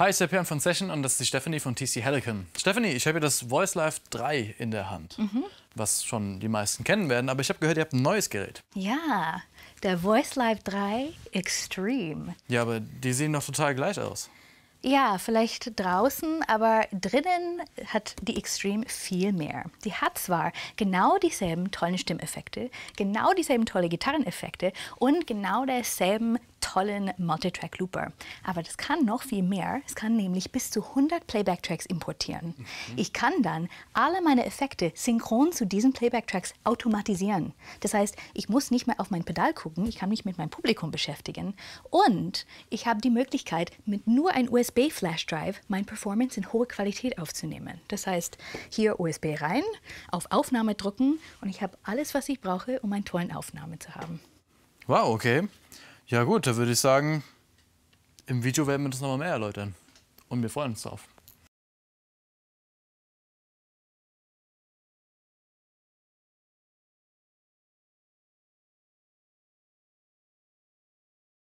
Hi, ich bin Björn von Session und das ist die Stephanie von TC Helicon. Stephanie, ich habe hier das Voice Live 3 in der Hand, mhm. was schon die meisten kennen werden, aber ich habe gehört, ihr habt ein neues Gerät. Ja, der Voice Live 3 Extreme. Ja, aber die sehen doch total gleich aus. Ja, vielleicht draußen, aber drinnen hat die Extreme viel mehr. Die hat zwar genau dieselben tollen Stimmeffekte, genau dieselben tolle Gitarreneffekte und genau derselben tollen Multitrack Looper. Aber das kann noch viel mehr. Es kann nämlich bis zu 100 Playback-Tracks importieren. Mhm. Ich kann dann alle meine Effekte synchron zu diesen Playback-Tracks automatisieren. Das heißt, ich muss nicht mehr auf mein Pedal gucken, ich kann mich mit meinem Publikum beschäftigen. Und ich habe die Möglichkeit, mit nur einem USB-Flash-Drive mein Performance in hohe Qualität aufzunehmen. Das heißt, hier USB rein, auf Aufnahme drücken und ich habe alles, was ich brauche, um eine tollen Aufnahme zu haben. Wow, okay. Ja gut, da würde ich sagen, im Video werden wir das nochmal mehr erläutern. Und wir freuen uns drauf.